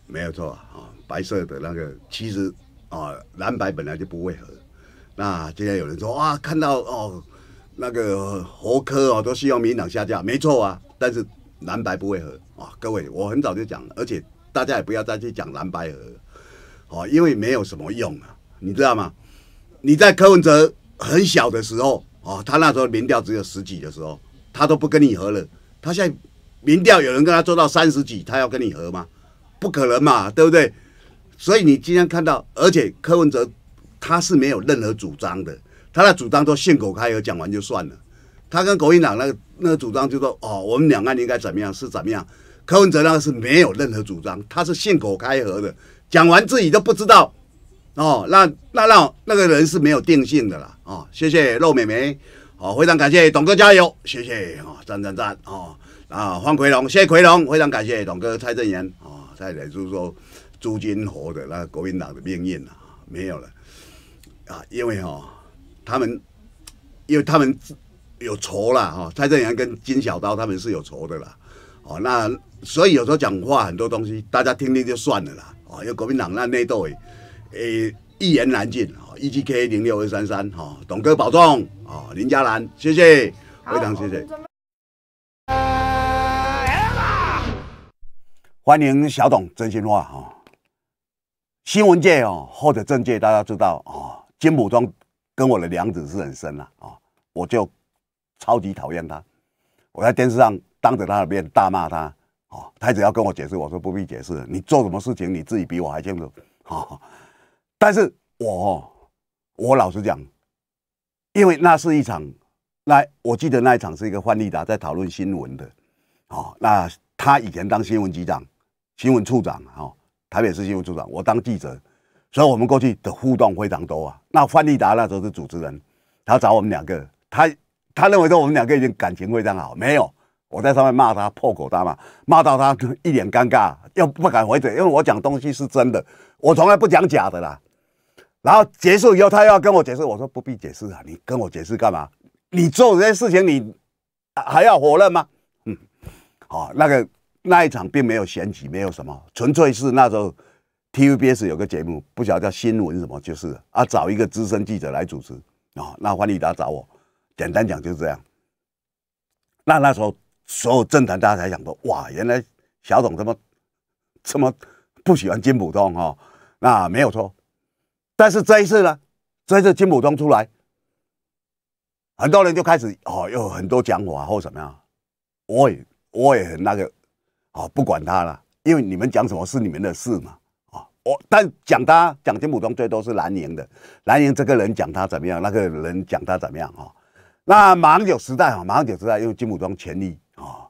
Speaker 1: 没有错啊，白色的那个其实啊，蓝白本来就不会合。那今天有人说啊，看到哦，那个侯科啊，都希望民党下架，没错啊，但是蓝白不会合啊，各位，我很早就讲了，而且大家也不要再去讲蓝白合，哦，因为没有什么用啊，你知道吗？你在柯文哲很小的时候啊，他那时候民调只有十几的时候，他都不跟你合了，他现在。民调有人跟他做到三十几，他要跟你合吗？不可能嘛，对不对？所以你今天看到，而且柯文哲他是没有任何主张的，他的主张都信口开河讲完就算了。他跟国民党那个那个主张就说：“哦，我们两岸应该怎么样是怎么样。”柯文哲那个是没有任何主张，他是信口开河的，讲完自己都不知道。哦，那那那那个人是没有定性的啦。哦，谢谢肉妹，妹哦，非常感谢董哥加油，谢谢，哦，赞赞赞，哦。啊，方奎龙，谢谢奎龙，非常感谢董哥蔡正元啊，再也就是说朱金河的那国民党的命运啊，没有了啊，因为哈他们，因为他们有仇了哈，蔡正元跟金小刀他们是有仇的啦，哦，那所以有时候讲话很多东西，大家听听就算了啦，哦，因为国民党那内斗诶，诶一言难尽啊，E G K 零六二三三哈，董哥保重啊，林嘉兰谢谢，非常谢谢。欢迎小董，真心话啊！新闻界哦，或者政界，大家知道哦，金普忠跟我的梁子是很深了啊，我就超级讨厌他。我在电视上当着他的面大骂他哦，他只要跟我解释，我说不必解释，你做什么事情你自己比我还清楚啊。但是，我我老实讲，因为那是一场，那我记得那一场是一个范丽达在讨论新闻的哦，那。他以前当新闻局长、新闻处长，哈，台北市新闻处长。我当记者，所以我们过去的互动非常多啊。那范立达那时候是主持人，他找我们两个，他他认为说我们两个已经感情非常好。没有，我在上面骂他破口大骂，骂到他一脸尴尬，又不敢回嘴，因为我讲东西是真的，我从来不讲假的啦。然后结束以后，他要跟我解释，我说不必解释啊，你跟我解释干嘛？你做这些事情，你还要否认吗？啊，那个那一场并没有选举，没有什么，纯粹是那时候，TVBS 有个节目，不晓得叫新闻什么，就是啊，找一个资深记者来主持啊。那黄义达找我，简单讲就是这样。那那时候所有政坛大家才想到，哇，原来小董这么这么不喜欢金普通哈。那没有错，但是这一次呢，这一次金普通出来，很多人就开始哦，有很多讲法或怎么样，我。我也很那个，啊，不管他了，因为你们讲什么是你们的事嘛，啊，我但讲他讲金普庄最多是蓝营的，蓝营这个人讲他怎么样，那个人讲他怎么样啊？那马英九时代啊，马英九时代因为金普庄权力啊，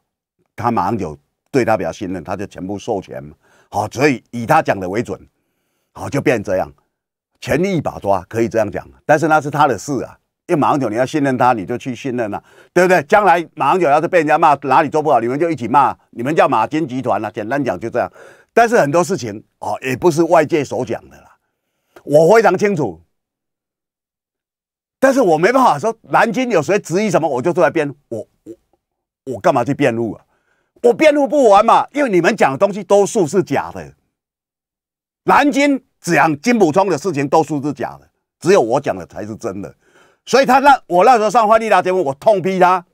Speaker 1: 他马英九对他比较信任，他就全部授权嘛，好，所以以他讲的为准，好就变这样，权力一把抓可以这样讲，但是那是他的事啊。因为马长九你要信任他，你就去信任了，对不对？将来马长九要是被人家骂，哪里做不好，你们就一起骂。你们叫马金集团了，简单讲就这样。但是很多事情哦，也不是外界所讲的啦。我非常清楚，但是我没办法说南京有谁质疑什么，我就出来辩。我我我干嘛去辩护啊？我辩护不完嘛，因为你们讲的东西多数是假的。南京讲金补充的事情多数是假的，只有我讲的才是真的。所以他那我那时候上范利达节目，我痛批他，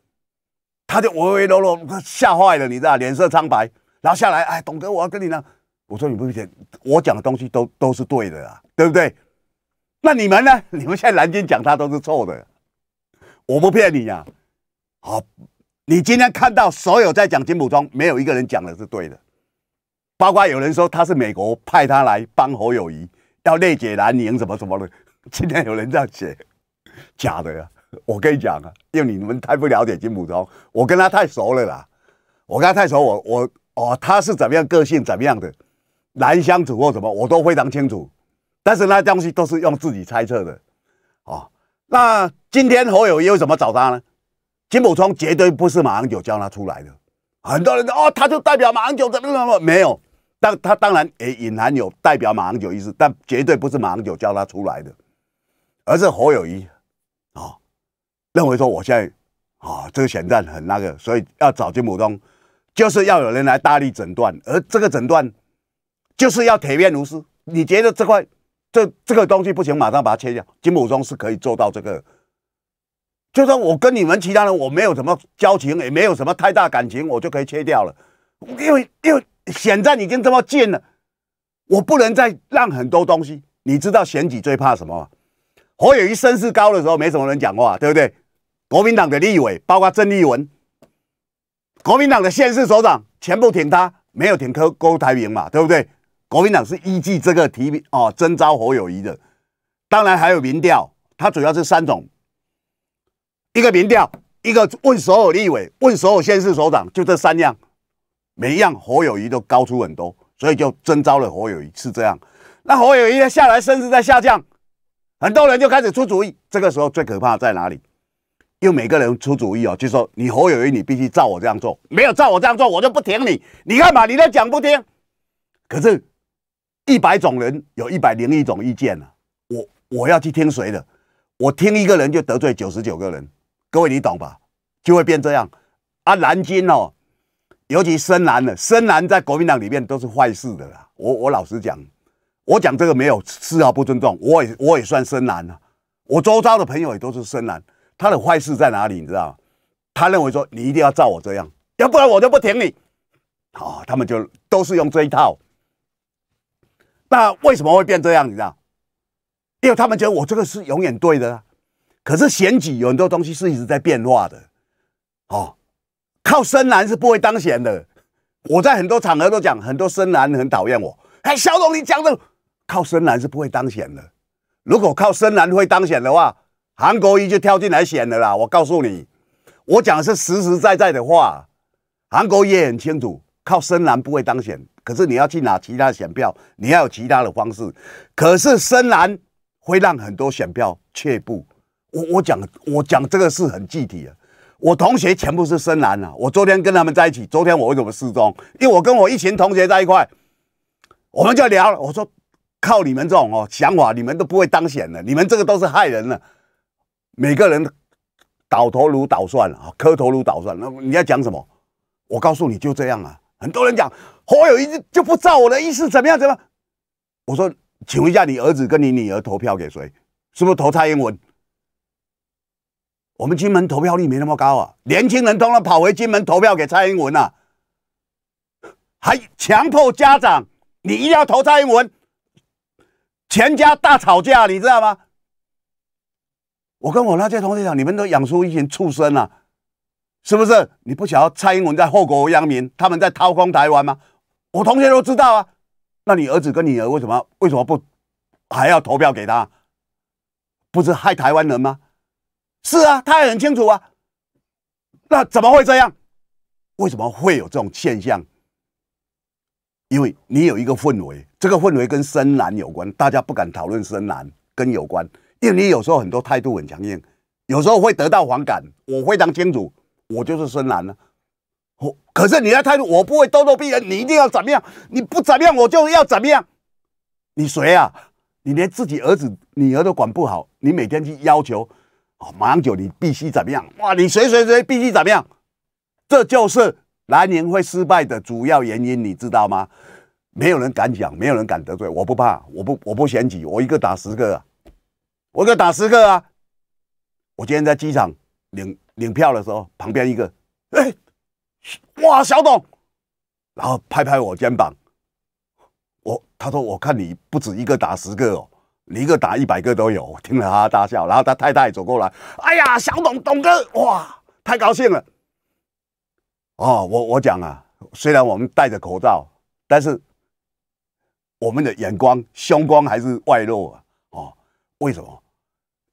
Speaker 1: 他就唯唯诺诺，吓坏了，你知道，脸色苍白。然后下来，哎，董哥，我要跟你呢，我说你不信，我讲的东西都都是对的啊，对不对？那你们呢？你们现在南京讲他都是错的，我不骗你呀。好，你今天看到所有在讲金普中，没有一个人讲的是对的，包括有人说他是美国派他来帮侯友谊要内解南营，什么什么的，今天有人这样写。假的呀！我跟你讲啊，因为你们太不了解金普通，我跟他太熟了啦。我跟他太熟，我我哦，他是怎么样个性，怎么样的难相处或什么，我都非常清楚。但是那东西都是用自己猜测的哦，那今天侯友谊怎么找他呢？金普通绝对不是马英九叫他出来的。很多人哦，他就代表马英九怎么怎么没有，但他当然也隐含有代表马英九意思，但绝对不是马英九叫他出来的，而是侯友谊。认为说我现在，啊，这个选战很那个，所以要找金溥聪，就是要有人来大力诊断，而这个诊断就是要铁面无私。你觉得这块这这个东西不行，马上把它切掉。金溥聪是可以做到这个，就算我跟你们其他人，我没有什么交情，也没有什么太大感情，我就可以切掉了。因为因为选战已经这么近了，我不能再让很多东西。你知道选举最怕什么？侯有一声势高的时候，没什么人讲话，对不对？国民党的立委，包括郑丽文，国民党的县市首长全部挺他，没有挺柯郭台铭嘛，对不对？国民党是依据这个提名哦，征召侯友谊的。当然还有民调，它主要是三种：一个民调，一个问所有立委，问所有县市首长，就这三样。每一样侯友谊都高出很多，所以就征召了侯友谊是这样。那侯友谊下来，甚至在下降，很多人就开始出主意。这个时候最可怕在哪里？又每个人出主意哦，就说你侯友义，你必须照我这样做，没有照我这样做，我就不挺你。你看嘛？你都讲不听。可是，一百种人有一百零一种意见呢。我我要去听谁的？我听一个人就得罪九十九个人。各位你懂吧？就会变这样啊。蓝军哦，尤其深蓝的，深蓝在国民党里面都是坏事的啦。我我老实讲，我讲这个没有丝毫不尊重。我也我也算深蓝啊，我周遭的朋友也都是深蓝。他的坏事在哪里？你知道吗？他认为说你一定要照我这样，要不然我就不挺你。好，他们就都是用这一套。那为什么会变这样？你知道？因为他们觉得我这个是永远对的。可是选举有很多东西是一直在变化的。哦，靠深蓝是不会当选的。我在很多场合都讲，很多深蓝很讨厌我。哎，小龙你讲的，靠深蓝是不会当选的。如果靠深蓝会当选的话。韩国瑜就跳进来选了啦！我告诉你，我讲的是实实在在的话。韩国瑜也很清楚，靠深蓝不会当选。可是你要去拿其他选票，你要有其他的方式。可是深蓝会让很多选票却步。我我讲，我讲这个是很具体的。我同学全部是深蓝啊！我昨天跟他们在一起。昨天我为什么失踪？因为我跟我一群同学在一块，我们就聊。我说，靠你们这种哦想法，你们都不会当选的。你们这个都是害人了。每个人倒头如倒蒜啊，磕头如倒蒜。那你要讲什么？我告诉你，就这样啊。很多人讲，我有意就不照我的意思怎么样？怎么？我说，请问一下，你儿子跟你女儿投票给谁？是不是投蔡英文？我们金门投票率没那么高啊，年轻人通常跑回金门投票给蔡英文呐，还强迫家长你一定要投蔡英文，全家大吵架，你知道吗？我跟我那些同学讲，你们都养出一群畜生啊，是不是？你不晓得蔡英文在祸国殃民，他们在掏空台湾吗？我同学都知道啊。那你儿子跟女儿为什么为什么不还要投票给他？不是害台湾人吗？是啊，他也很清楚啊。那怎么会这样？为什么会有这种现象？因为你有一个氛围，这个氛围跟深蓝有关，大家不敢讨论深蓝跟有关。因为你有时候很多态度很强硬，有时候会得到反感。我非常清楚，我就是深蓝呢，我可是你的态度，我不会咄咄逼人。你一定要怎么样？你不怎么样，我就要怎么样。你谁啊？你连自己儿子女儿都管不好，你每天去要求，马英九你必须怎么样？哇，你谁谁谁必须怎么样？这就是来年会失败的主要原因，你知道吗？没有人敢讲，没有人敢得罪。我不怕，我不我不嫌弃，我一个打十个。我给打十个啊！我今天在机场领领票的时候，旁边一个，哎，哇，小董，然后拍拍我肩膀，我他说我看你不止一个打十个哦，你一个打一百个都有，听了哈哈大笑。然后他太太走过来，哎呀，小董，董哥，哇，太高兴了。哦，我我讲啊，虽然我们戴着口罩，但是我们的眼光、凶光还是外露啊。哦，为什么？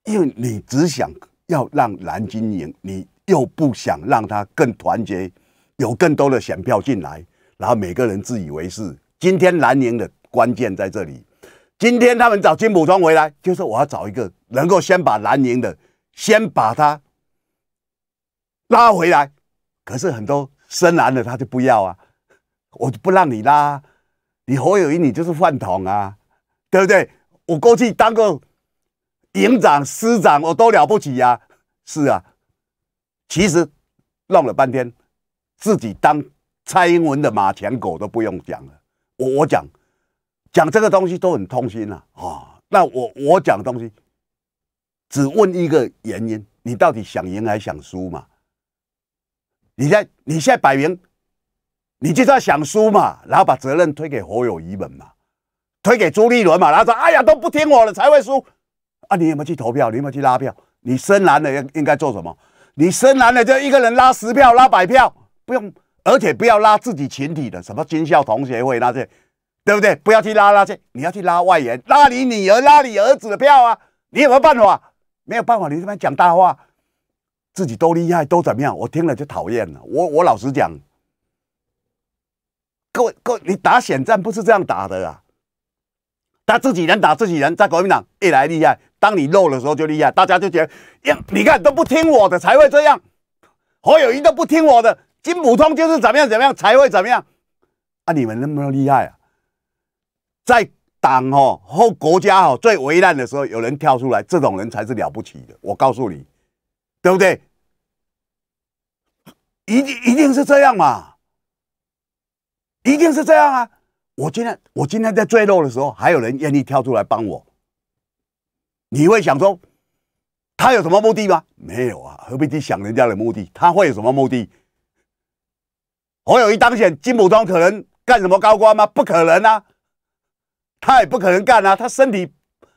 Speaker 1: 因为你只想要让蓝军赢，你又不想让他更团结，有更多的选票进来，然后每个人自以为是。今天蓝营的关键在这里，今天他们找金普庄回来，就是我要找一个能够先把蓝营的，先把他拉回来。可是很多深蓝的他就不要啊，我就不让你拉，你侯友谊你就是饭桶啊，对不对？我过去当个。营长、师长，我都了不起呀！是啊，其实弄了半天，自己当蔡英文的马前狗都不用讲了。我我讲讲这个东西都很痛心啊。啊！那我我讲的东西，只问一个原因：你到底想赢还想输嘛？你在你现在摆明，你就是要想输嘛，然后把责任推给侯友谊们嘛，推给朱立伦嘛，然后说：哎呀，都不听我的才会输。那你有没有去投票？你有没有去拉票？你深蓝的应应该做什么？你深蓝的就一个人拉十票、拉百票，不用，而且不要拉自己群体的，什么军校同学会那些，对不对？不要去拉那些，你要去拉外援，拉你女儿、拉你儿子的票啊！你有没有办法？没有办法，你这边讲大话，自己多厉害，都怎么样？我听了就讨厌了。我我老实讲，各位各，位，你打选战不是这样打的啊！他自己人打自己人，在国民党越来越厉害。当你弱的时候就厉害，大家就觉得，呀，你看都不听我的才会这样，侯友谊都不听我的，金普通就是怎么样怎么样才会怎么样，啊，你们那么厉害啊，在党哦后国家哦最危难的时候，有人跳出来，这种人才是了不起的。我告诉你，对不对？一定一定是这样嘛，一定是这样啊！我今天我今天在最弱的时候，还有人愿意跳出来帮我。你会想说，他有什么目的吗？没有啊，何必去想人家的目的？他会有什么目的？我有一当选金普庄，可能干什么高官吗？不可能啊，他也不可能干啊，他身体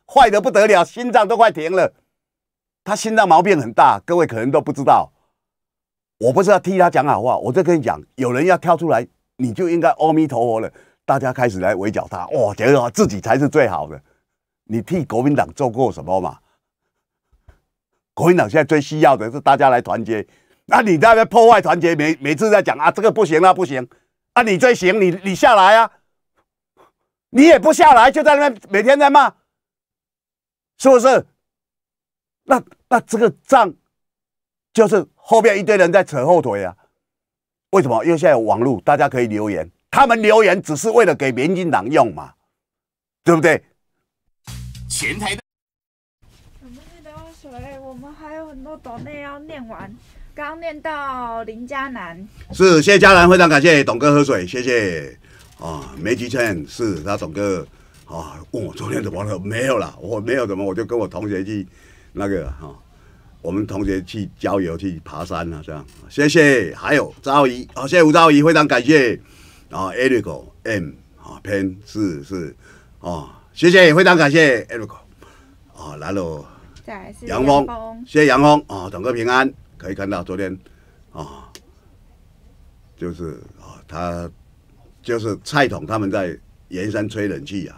Speaker 1: 坏的不得了，心脏都快停了，他心脏毛病很大，各位可能都不知道。我不是要替他讲好话，我就跟你讲，有人要跳出来，你就应该阿弥陀佛了。大家开始来围剿他，哇，觉得自己才是最好的。你替国民党做过什么嘛？国民党现在最需要的是大家来团结，那你在这破坏团结，每每次在讲啊这个不行啊、不行，啊你最行，你你下来啊，你也不下来，就在那边每天在骂，是不是？那那这个仗就是后面一堆人在扯后腿啊，为什么？因为现在有网络，大家可以留言，他们留言只是为了给民进党用嘛，对不对？前台的，
Speaker 2: 小妹，你倒水，我们还有很多短内要念完。刚念到林嘉南，
Speaker 1: 是，谢佳嘉南，非常感谢董哥喝水，谢谢啊，没几千，是他董哥啊，问我昨天怎么了，没有了，我没有怎么，我就跟我同学去那个哈，我们同学去郊游去爬山了这样，谢谢，还有赵姨，啊，谢谢吴赵姨，非常感谢啊，Erico M 啊，Pen 是是啊。谢谢，非常感谢 Erico，啊来了，
Speaker 2: 杨峰，谢谢
Speaker 1: 杨峰，啊，整个平安，可以看到昨天，啊，就是啊，他就是蔡总他们在延山吹冷气啊，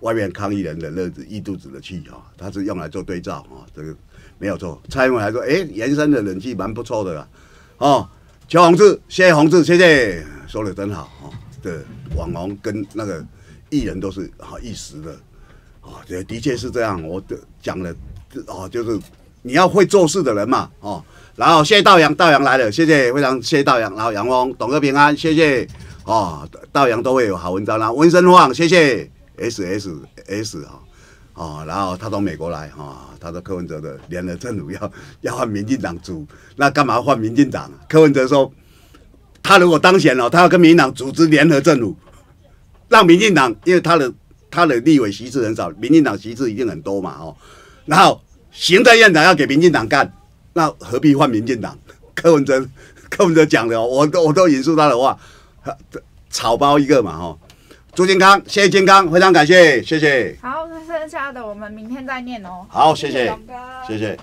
Speaker 1: 外面抗议人的日热子一肚子的气啊，他是用来做对照啊，这个没有错，蔡英文还说，哎，延山的冷气蛮不错的啦。哦，乔宏志，谢谢宏志，谢谢，说的真好啊，这网红跟那个。艺人都是啊一时的，啊也的确是这样。我讲了，啊就是你要会做事的人嘛，哦。然后谢道阳，道阳来了，谢谢，非常谢道阳，然后杨翁，董哥平安，谢谢。哦，道阳都会有好文章。然后温生晃，谢谢 S S S 哈，哦，然后他从美国来，哈，他说柯文哲的联合政府要 要换民进党组，那干嘛换民进党啊？柯文哲说，他如果当选了，他要跟民进党组织联合政府。让民进党，因为他的他的立委席次很少，民进党席次一定很多嘛，哦，然后行政院长要给民进党干，那何必换民进党？柯文哲，柯文哲讲的，我都我都引述他的话，草包一个嘛，哦，朱健康，谢谢健康，非常感谢谢谢。
Speaker 2: 好，剩下的我们明天再念哦。好，谢谢，谢谢。